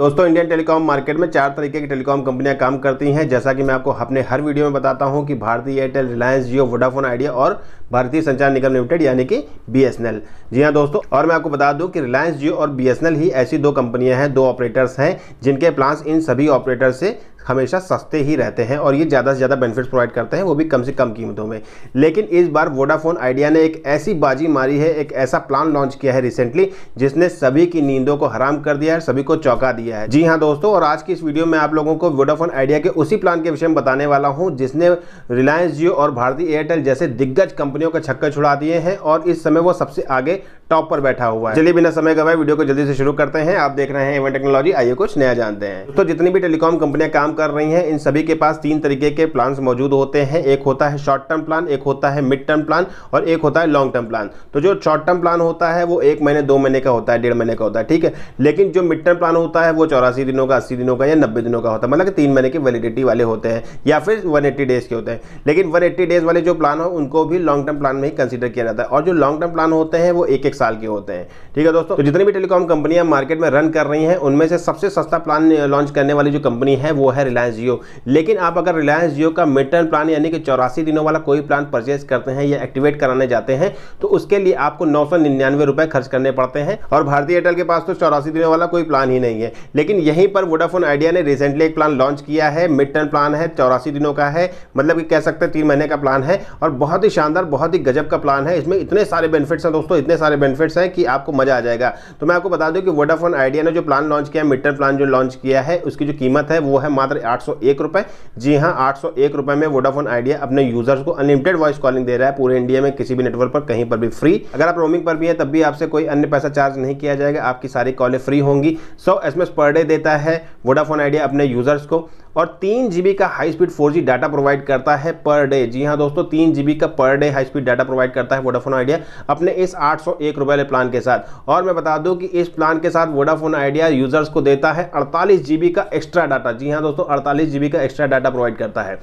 दोस्तों Indian telecom market में चार तरीके की टेलीकॉम कंपनियां काम करती हैं जैसा कि मैं आपको अपने हर वीडियो में बताता हूं कि भारतीय Airtel Reliance Jio Vodafone Idea और भारतीय संचार निगम लिमिटेड यानी कि बीएसएनएल जी हां दोस्तों और मैं आपको बता दूं कि रिलायंस जियो और बीएसएनएल ही ऐसी दो कंपनियां हैं दो ऑपरेटर्स हैं जिनके प्लान्स इन सभी ऑपरेटर से हमेशा सस्ते ही रहते हैं और ये ज़्यादा से ज़्यादा बेनिफिट्स प्रोवाइड करते हैं वो भी कम से कम कीमतों में लेकिन इस बार वोडाफोन आइडिया ने एक ऐसी बाजी मारी है एक ऐसा प्लान लॉन्च किया है रिसेंटली जिसने सभी की नींदों को हराम कर दिया है सभी को चौंका दिया है जी हाँ दोस्तों और आज की इस वीडियो में आप लोगों को वोडाफोन आइडिया के उसी प्लान के विषय में बताने वाला हूँ जिसने रिलायंस जियो और भारतीय एयरटेल जैसे दिग्गज कंपनियों का छक्कर छुड़ा दिए हैं और इस समय वो सबसे आगे टॉप पर बैठा हुआ है चलिए बिना समय गवाए वीडियो को जल्दी से शुरू करते हैं आप देख रहे हैं एवं टेक्नोलॉजी आइए कुछ नया जानते हैं तो जितनी भी टेलीकॉम कंपनियां काम कर रही हैं इन सभी के पास तीन तरीके के प्लान्स मौजूद होते हैं एक होता है शॉर्ट टर्म प्लान एक होता है मिड टर्म प्लान और एक होता है लॉन्ग टर्म प्लान तो जो शॉर्ट टर्म प्लान होता है वो एक महीने दो महीने का होता है डेढ़ महीने का होता है ठीक है लेकिन जो मिड टर्म प्लान होता है वो चौरासी दिनों का अस्सी दिनों का या नब्बे दिनों का होता है मतलब तीन महीने के वैलिडिटी वाले होते हैं या फिर वन डेज़ के होते हैं लेकिन वन डेज़ वाले जो प्लान हो उनको भी लॉन्ग टर्म प्लान में ही कंसिडर किया जाता है और जो लॉन्ग टर्म प्लान होते हैं वो एक एक साल के होते हैं ठीक है दोस्तों तो जितनी भी टेलीकॉम कंपनियां मार्केट में रन कर रही हैं उनमें से सबसे सस्ता प्लान लॉन्च करने वाली जो कंपनी है वो है रिलायंस जियो लेकिन आप अगर रिलायंस जियो का मिड टर्म प्लान यानी कि चौरासी दिनों वाला कोई प्लान परचेज करते हैं या एक्टिवेट कराने जाते हैं तो उसके लिए आपको नौ सौ निन्यानवे रुपये खर्च करने पड़ते हैं और भारतीय एयरटेल के पास तो चौरासी दिनों वाला कोई प्लान ही नहीं है लेकिन यहीं पर वोडाफोन आइडिया ने रिसेंटली एक प्लान लॉन्च किया है मिड टर्म प्लान है चौरासी दिनों का है मतलब कि कह सकते हैं तीन महीने का प्लान है और बहुत ही शानदार बहुत ही गजब का प्लान है इसमें इतने सारे बेनिफिट्स हैं दोस्तों इतने सारे बेनिफिट्स हैं कि आपको मजा आ जाएगा तो मैं आपको बता दूं कि वोडाफोन आइडिया ने जो प्लान लॉन्च किया मिड टर्म प्लान जो लॉन्च किया है उसकी जो कीमत है वो है मात्र मात्र आठ सौ एक रुपये जी हाँ आठ सौ एक रुपये में वोडाफोन आइडिया अपने यूजर्स को अनलिमिटेड वॉइस कॉलिंग दे रहा है पूरे इंडिया में किसी भी नेटवर्क पर कहीं पर भी फ्री अगर आप रोमिंग पर भी हैं तब भी आपसे कोई अन्य पैसा चार्ज नहीं किया जाएगा आपकी सारी कॉलें फ्री होंगी सौ एस पर डे देता है वोडाफोन आइडिया अपने यूजर्स को और तीन जीबी का high speed four data provide करता है पर डे जी हाँ दोस्तों तीन जीबी का per day high speed data provide करता है वोडाफोन आइडिया अपने इस आठ सौ एक रुपये प्लान के साथ और मैं बता दूं कि इस प्लान के साथ वोडाफोन आइडिया यूजर्स को देता है अड़तालीस जीबी का एक्स्ट्रा डाटा जी हाँ दोस्तों दोस्तों अड़तालीस जीबी का एक्स्ट्रा डाटा प्रोवाइड करता है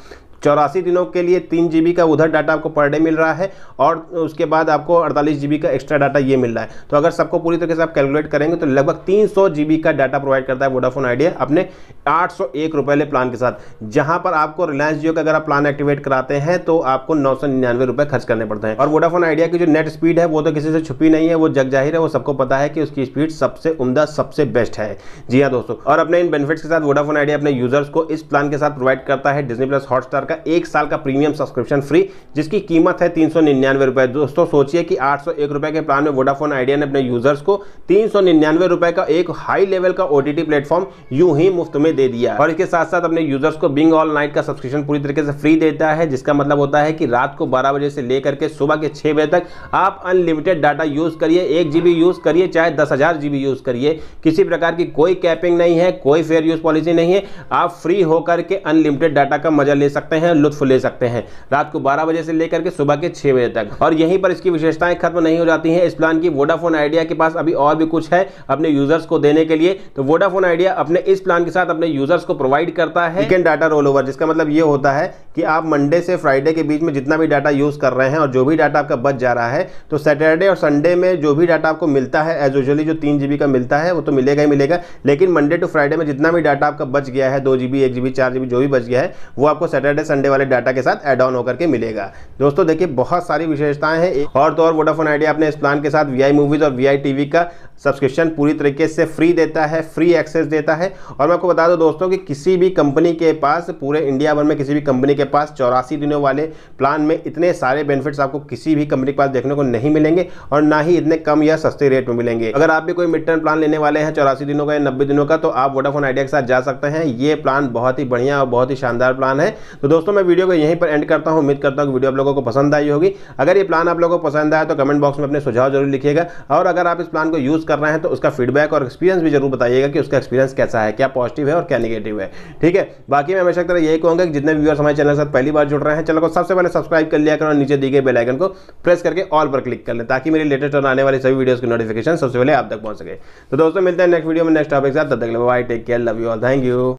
चौरासी दिनों के लिए तीन जी का उधर डाटा आपको पर डे मिल रहा है और उसके बाद आपको अड़तालीस जी का एक्स्ट्रा डाटा ये मिल रहा है तो अगर सबको पूरी तरीके से आप कैलकुलेट करेंगे तो लगभग तीन सौ का डाटा प्रोवाइड करता है वोडाफोन आइडिया अपने आठ सौ एक रुपये प्लान के साथ जहाँ पर आपको रिलायंस जियो का अगर आप प्लान एक्टिवेट कराते हैं तो आपको नौ सौ निन्यानवे रुपये खर्च करने पड़ते हैं और वोडाफोन आइडिया की जो नेट स्पीड है वो तो किसी से छुपी नहीं है वो जग जाहिर है वो सबको पता है कि उसकी स्पीड सबसे उमदा सबसे बेस्ट है जी हाँ दोस्तों और अपने इन बेनिफिट्स के साथ वोडाफोन आइडिया अपने यूजर्स को इस प्लान के साथ प्रोवाइड करता है डिजनी प्लस हॉटस्टार का का एक साल का प्रीमियम सब्सक्रिप्शन फ्री जिसकी कीमत है तीन सौ निन्यानवे रुपये दोस्तों सोचिए कि आठ सौ एक रुपये के प्लान में वोडाफोन आइडिया ने अपने यूजर्स को तीन सौ निन्यानवे रुपये का एक हाई लेवल का ओटीटी प्लेटफॉर्म यूं ही मुफ्त में दे दिया और इसके साथ साथ अपने यूजर्स को बिंग ऑल नाइट का सब्सक्रिप्शन पूरी तरीके से फ्री देता है जिसका मतलब होता है कि रात को बारह बजे से लेकर के सुबह के छह बजे तक आप अनलिमिटेड डाटा यूज़ करिए एक जी यूज़ करिए चाहे दस हज़ार जी यूज़ करिए किसी प्रकार की कोई कैपिंग नहीं है कोई फेयर यूज़ पॉलिसी नहीं है आप फ्री होकर के अनलिमिटेड डाटा का मजा ले सकते हैं हैं लुत्फ ले सकते हैं रात को बारह बजे से लेकर के सुबह के छः बजे तक और यहीं पर इसकी विशेषताएं खत्म नहीं हो जाती हैं इस प्लान की वोडाफोन आइडिया के पास अभी और भी कुछ है अपने यूजर्स को देने के लिए तो वोडाफोन आइडिया अपने इस प्लान के साथ अपने यूजर्स को प्रोवाइड करता है वीकेंड डाटा रोल ओवर जिसका मतलब ये होता है कि आप मंडे से फ्राइडे के बीच में जितना भी डाटा यूज़ कर रहे हैं और जो भी डाटा आपका बच जा रहा है तो सैटरडे और संडे में जो भी डाटा आपको मिलता है एज यूजली जो तीन जी का मिलता है वो तो मिलेगा ही मिलेगा लेकिन मंडे टू फ्राइडे में जितना भी डाटा आपका बच गया है दो जीबी एक जीबी चार जीबी जो भी बच गया है वो आपको सैटरडे संडे वाले डाटा के साथ एड ऑन होकर के मिलेगा दोस्तों देखिए बहुत सारी विशेषताएं हैं और तो और वोडाफोन आइडिया अपने इस प्लान के साथ वी मूवीज़ और वी टीवी का सब्सक्रिप्शन पूरी तरीके से फ्री देता है फ्री एक्सेस देता है और मैं आपको बता दूं दोस्तों कि किसी भी कंपनी के पास पूरे इंडिया भर में किसी भी कंपनी के पास चौरासी दिनों वाले प्लान में इतने सारे बेनिफिट्स आपको किसी भी कंपनी के पास देखने को नहीं मिलेंगे और ना ही इतने कम या सस्ते रेट में मिलेंगे अगर आप भी कोई मिड टर्म प्लान लेने वाले हैं चौरासी दिनों का या नब्बे दिनों का तो आप वोडाफोन आइडिया के साथ जा सकते हैं ये प्लान बहुत ही बढ़िया और बहुत ही शानदार प्लान है तो दोस्तों दोस्तों मैं वीडियो को यहीं पर एंड करता हूँ उम्मीद करता हूँ कि वीडियो आप लोगों को पसंद आई होगी अगर ये प्लान आप लोगों को पसंद आया तो कमेंट बॉक्स में अपने सुझाव जरूर लिखिएगा और अगर आप इस प्लान को यूज़ कर रहे हैं तो उसका फीडबैक और एक्सपीरियंस भी जरूर बताइएगा कि उसका एक्सपीरियंस कैसा है क्या पॉजिटिव है और क्या निगेटिव है ठीक है बाकी मैं हमेशा तरह यही कहूँगा कि जितने व्यूअर्स हमारे चैनल के साथ पहली बार जुड़ रहे हैं चैनल को सबसे पहले सब्सक्राइब कर लिया करो और नीचे दी गई बेलाइकन को प्रेस करके ऑल पर क्लिक कर लें ताकि मेरी लेटेस्ट और आने वाली सभी वीडियोज़ की नोटिफिकेशन सबसे पहले आप तक पहुँच सके तो दोस्तों मिलते हैं नेक्स्ट वीडियो में नेक्स्ट टॉपिक साथ तब तक bye take care love you all thank you